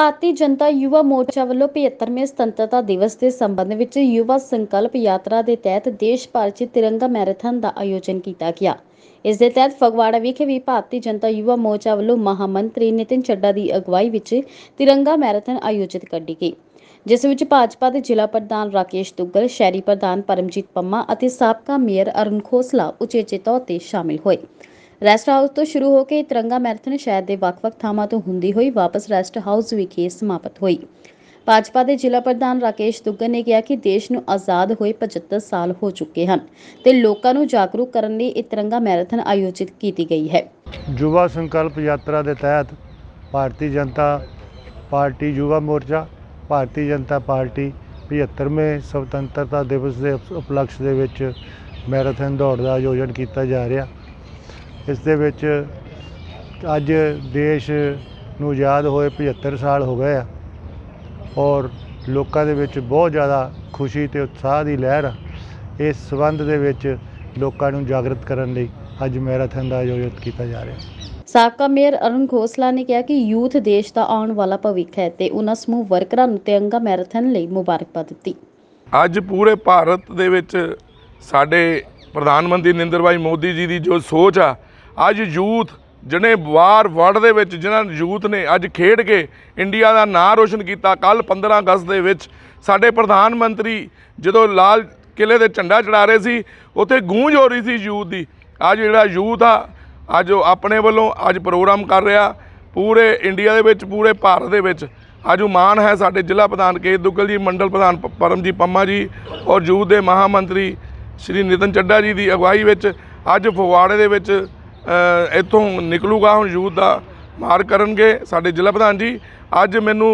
ਭਾਰਤੀ ਜਨਤਾ ਯੁਵਾ ਮੋਰਚਾ ਵੱਲੋਂ 75ਵੇਂ ਸੁਤੰਤਰਤਾ ਦਿਵਸ ਦੇ ਸੰਬੰਧ ਵਿੱਚ ਯੁਵਾ ਸੰਕਲਪ ਯਾਤਰਾ ਦੇ ਤਹਿਤ ਦੇਸ਼ ਭਰ 'ਚ ਤਿਰੰਗਾ ਮੈਰਾਥਨ ਦਾ ਆਯੋਜਨ ਕੀਤਾ ਗਿਆ ਇਸ ਦੇ ਤਹਿਤ ਫਗਵਾੜਾ ਵਿਖੇ ਵੀ ਭਾਰਤੀ ਜਨਤਾ ਯੁਵਾ ਮੋਰਚਾ ਵੱਲੋਂ ਮਹਾਮੰਤਰੀ ਨਿਤਿਨ ਚੱਡਾ ਦੀ ਅਗਵਾਈ ਵਿੱਚ ਤਿਰੰਗਾ ਮੈਰਾਥਨ ਆਯੋਜਿਤ ਕੀਤੀ ਗਈ ਜਿਸ ਵਿੱਚ ਭਾਜਪਾ ਦੇ ਜ਼ਿਲ੍ਹਾ ਪ੍ਰਧਾਨ ਰਾਕੇਸ਼ ਦੁੱਗਲ ਸ਼ਹਿਰੀ ਪ੍ਰਧਾਨ ਪਰਮਜੀਤ ਪੰਮਾ ਅਤੇ ਸਾਬਕਾ ਮੇਅਰ ਅਰੁਣ ਖੋਸਲਾ ਉਚੇਚੇ ਤੌਰ ਤੇ ਸ਼ਾਮਿਲ ਹੋਏ ਰੈਸਟ ਹਾਊਸ ਤੋਂ ਸ਼ੁਰੂ ਹੋ ਕੇ ਤਿਰੰਗਾ ਮੈਰਾਥਨ ਸ਼ਹਿਰ ਦੇ ਵੱਖ-ਵੱਖ ਥਾਵਾਂ ਤੋਂ ਹੁੰਦੀ ਹੋਈ ਵਾਪਸ ਰੈਸਟ ਹਾਊਸ ਵਿਖੇ ਸਮਾਪਤ ਹੋਈ ਭਾਜਪਾ ਦੇ ਜ਼ਿਲ੍ਹਾ ਪ੍ਰਧਾਨ ਰਾਕੇਸ਼ ਦੁੱਗਲ ਨੇ ਕਿਹਾ ਕਿ ਦੇਸ਼ ਨੂੰ ਆਜ਼ਾਦ ਹੋਏ 75 ਸਾਲ ਹੋ ਚੁੱਕੇ ਹਨ ਤੇ ਲੋਕਾਂ ਨੂੰ ਜਾਗਰੂਕ ਕਰਨ ਲਈ ਇਹ ਤਿਰੰਗਾ ਮੈਰਾਥਨ ਆਯੋਜਿਤ ਕੀਤੀ ਗਈ ਹੈ ਯੁਵਾ ਸੰਕਲਪ ਯਾਤਰਾ ਦੇ ਤਹਿਤ ਭਾਰਤੀ ਜਨਤਾ ਪਾਰਟੀ ਯੁਵਾ ਮੋਰਚਾ ਭਾਰਤੀ ਜਨਤਾ ਪਾਰਟੀ 75ਵੇਂ ਸੁਤੰਤਰਤਾ ਦਿਵਸ ਦੇ ਉਪਲਕਸ਼ ਦੇ ਵਿੱਚ ਮੈਰਾਥਨ ਦੌੜ ਦਾ ਆਯੋਜਨ ਕੀਤਾ ਜਾ ਰਿਹਾ ਇਸ ਦੇ ਵਿੱਚ ਅੱਜ ਦੇਸ਼ ਨੂੰ ਆਜ਼ਾਦ ਹੋਏ 75 ਸਾਲ ਹੋ ਗਏ ਆ ਔਰ ਲੋਕਾਂ ਦੇ ਵਿੱਚ ਬਹੁਤ ਜ਼ਿਆਦਾ ਖੁਸ਼ੀ ਤੇ ਉਤਸ਼ਾਹ ਦੀ ਲਹਿਰ ਆ ਇਸ ਸਬੰਧ ਦੇ ਵਿੱਚ ਲੋਕਾਂ ਨੂੰ ਜਾਗਰਤ ਕਰਨ ਲਈ ਅੱਜ ਮੈਰਾਥਨ ਦਾ ਆਯੋਜਿਤ ਕੀਤਾ ਜਾ ਰਿਹਾ ਸਾਕਾ ਸਾਬਕਾ ਮੇਅਰ ਅਰੁਣ ਖੋਸਲਾ ਨੇ ਕਿਹਾ ਕਿ ਯੂਥ ਦੇਸ਼ ਦਾ ਆਉਣ ਵਾਲਾ ਭਵਿੱਖ ਹੈ ਤੇ ਉਹਨਾਂ ਸਮੂਹ ਵਰਕਰਾਂ ਨੂੰ ਤਿਰੰਗਾ ਮੈਰਾਥਨ ਲਈ ਮੁਬਾਰਕਬਾਦ ਦਿੱਤੀ ਅੱਜ ਪੂਰੇ ਭਾਰਤ ਦੇ ਵਿੱਚ ਸਾਡੇ ਪ੍ਰਧਾਨ ਮੰਤਰੀ ਨਿੰਦਰ ਭਾਈ ਮੋਦੀ ਜੀ ਦੀ ਜੋ ਸੋਚ ਆ ਅੱਜ ਯੂਥ ਜਿਹਨੇ ਵਾਰ ਵਰਡ ਦੇ ਵਿੱਚ ਜਿਨ੍ਹਾਂ ਯੂਥ ਨੇ ਅੱਜ ਖੇਡ ਕੇ ਇੰਡੀਆ ਦਾ ਨਾਂ ਰੋਸ਼ਨ ਕੀਤਾ ਕੱਲ 15 ਅਗਸਤ ਦੇ ਵਿੱਚ ਸਾਡੇ ਪ੍ਰਧਾਨ ਮੰਤਰੀ ਜਦੋਂ ਲਾਲ ਕਿਲੇ ਦੇ ਝੰਡਾ ਚੜਾ ਰਹੇ ਸੀ ਉੱਥੇ ਗੂੰਜ ਹੋ ਰਹੀ ਸੀ ਯੂਥ ਦੀ ਅੱਜ ਜਿਹੜਾ ਯੂਥ ਆ ਅੱਜ ਉਹ ਆਪਣੇ ਵੱਲੋਂ ਅੱਜ ਪ੍ਰੋਗਰਾਮ ਕਰ ਰਿਹਾ ਪੂਰੇ ਇੰਡੀਆ ਦੇ ਵਿੱਚ ਪੂਰੇ ਭਾਰਤ ਦੇ ਵਿੱਚ ਅੱਜ ਮਾਣ ਹੈ ਸਾਡੇ ਜ਼ਿਲ੍ਹਾ ਪ੍ਰਧਾਨ ਕੇ ਦੁੱਗਲ ਜੀ ਮੰਡਲ ਪ੍ਰਧਾਨ ਪਰਮਜੀਤ ਪੰਮਾ ਜੀ ਔਰ ਯੂਥ ਦੇ ਮਹਾਮੰਤਰੀ ਸ਼੍ਰੀ ਨਿਤਨ ਚੱਡਾ ਜੀ ਦੀ ਅਗਵਾਈ ਵਿੱਚ ਅੱਜ ਫਗਵਾੜੇ ਦੇ ਵਿੱਚ ਇੱਥੋਂ ਨਿਕਲੂਗਾ ਹੁਣ ਯੂਥ ਦਾ ਮਾਰ ਕਰਨਗੇ ਸਾਡੇ ਜ਼ਿਲ੍ਹਾ ਪ੍ਰਧਾਨ ਜੀ ਅੱਜ ਮੈਨੂੰ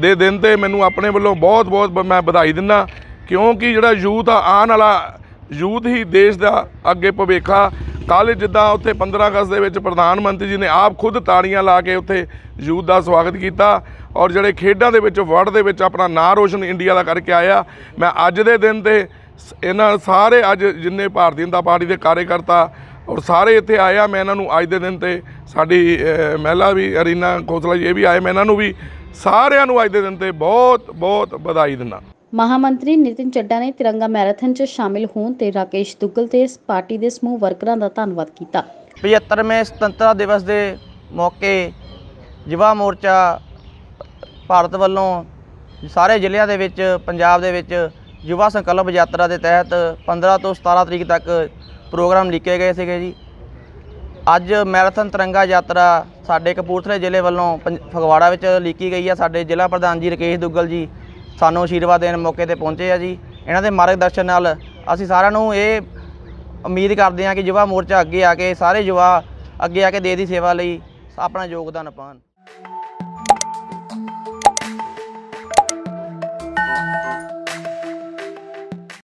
ਦੇ ਦਿਨ ਤੇ ਮੈਨੂੰ ਆਪਣੇ ਵੱਲੋਂ ਬਹੁਤ ਬਹੁਤ ਮੈਂ ਵਧਾਈ ਦਿੰਦਾ ਕਿਉਂਕਿ ਜਿਹੜਾ ਯੂਥ ਆ ਆਉਣ ਵਾਲਾ ਯੂਥ ਹੀ ਦੇਸ਼ ਦਾ ਅੱਗੇ ਭਵਿੱਖਾ ਕੱਲ ਜਿੱਦਾਂ ਉੱਥੇ 15 ਅਗਸਤ ਦੇ ਵਿੱਚ ਪ੍ਰਧਾਨ ਮੰਤਰੀ ਜੀ ਨੇ ਆਪ ਖੁਦ ਤਾੜੀਆਂ ਲਾ ਕੇ ਉੱਥੇ ਯੂਥ ਦਾ ਸਵਾਗਤ ਕੀਤਾ ਔਰ ਜਿਹੜੇ ਖੇਡਾਂ ਦੇ ਵਿੱਚ ਵਰਲਡ ਦੇ ਵਿੱਚ ਆਪਣਾ ਨਾਂ ਰੋਸ਼ਨ ਇੰਡੀਆ ਦਾ ਕਰਕੇ ਆਇਆ ਮੈਂ ਅੱਜ ਦੇ ਦਿਨ ਤੇ ਇਹਨਾਂ ਸਾਰੇ ਅੱਜ ਜਿੰਨੇ ਭਾਰਤੀ ਜਨਤਾ ਪਾਰਟੀ ਦੇ ਕਾਰਜਕਰਤਾ ਔਰ ਸਾਰੇ ਇੱਥੇ ਆਏ ਆ ਮੈਂ ਇਹਨਾਂ ਨੂੰ ਅੱਜ ਦੇ ਦਿਨ ਤੇ ਸਾਡੀ ਮਹਿਲਾ ਵੀ ਅਰੀਨਾ ਕੋਤਲਾ ਜੀ ਇਹ ਵੀ ਆਏ ਮੈਂ ਇਹਨਾਂ ਨੂੰ ਵੀ ਸਾਰਿਆਂ ਨੂੰ ਅੱਜ ਦੇ ਦਿਨ ਤੇ ਬਹੁਤ ਬਹੁਤ ਵਧਾਈ ਦਿੰਦਾ ਮਹਾਮੰਤਰੀ ਨਿਤਿਨ ਚੱਡਾ ਨੇ ਤਿਰੰਗਾ ਮੈਰਾਥਨ 'ਚ ਸ਼ਾਮਿਲ ਹੋਣ ਤੇ ਰਾਕੇਸ਼ ਦੁੱਗਲ ਤੇ ਇਸ ਪਾਰਟੀ ਦੇ ਸਮੂਹ ਵਰਕਰਾਂ ਦਾ ਧੰਨਵਾਦ ਕੀਤਾ 75ਵੇਂ ਸੁਤੰਤਰਤਾ ਦਿਵਸ ਦੇ ਮੌਕੇ ਜਿਵਾ ਮੋਰਚਾ ਭਾਰਤ ਵੱਲੋਂ ਸਾਰੇ ਜ਼ਿਲ੍ਹਿਆਂ ਦੇ ਵਿੱਚ ਪੰਜਾਬ ਦੇ ਵਿੱਚ ਯੁਵਾ ਸੰਕਲਪ ਯਾਤਰਾ ਦੇ ਤਹਿਤ 15 ਤੋਂ 17 ਤਰੀਕ ਤੱਕ ਪ੍ਰੋਗਰਾਮ ਲਿਖੇ ਗਏ ਸੀਗੇ ਜੀ ਅੱਜ ਮੈਰਾਥਨ ਤਿਰੰਗਾ ਯਾਤਰਾ ਸਾਡੇ ਕਪੂਰਥਲੇ ਜ਼ਿਲ੍ਹੇ ਵੱਲੋਂ ਫਗਵਾੜਾ ਵਿੱਚ ਲਿਖੀ ਗਈ ਆ ਸਾਡੇ ਜ਼ਿਲ੍ਹਾ ਪ੍ਰਧਾਨ ਜੀ ਰਕੇਸ਼ ਦੁੱਗਲ ਜੀ ਸਾਨੂੰ ਅਸ਼ੀਰਵਾਦ ਦੇਣ ਮੌਕੇ ਤੇ ਪਹੁੰਚੇ ਆ ਜੀ ਇਹਨਾਂ ਦੇ ਮਾਰਗਦਰਸ਼ਨ ਨਾਲ ਅਸੀਂ ਸਾਰਿਆਂ ਨੂੰ ਇਹ ਉਮੀਦ ਕਰਦੇ ਹਾਂ ਕਿ ਯੁਵਾ ਮੋਰਚਾ ਅੱਗੇ ਆ ਕੇ ਸਾਰੇ ਜਵਾ ਅੱਗੇ ਆ ਕੇ ਦੇਸ਼ ਦੀ ਸੇਵਾ ਲਈ ਆਪਣਾ ਯੋਗਦਾਨ ਪਾਉਣ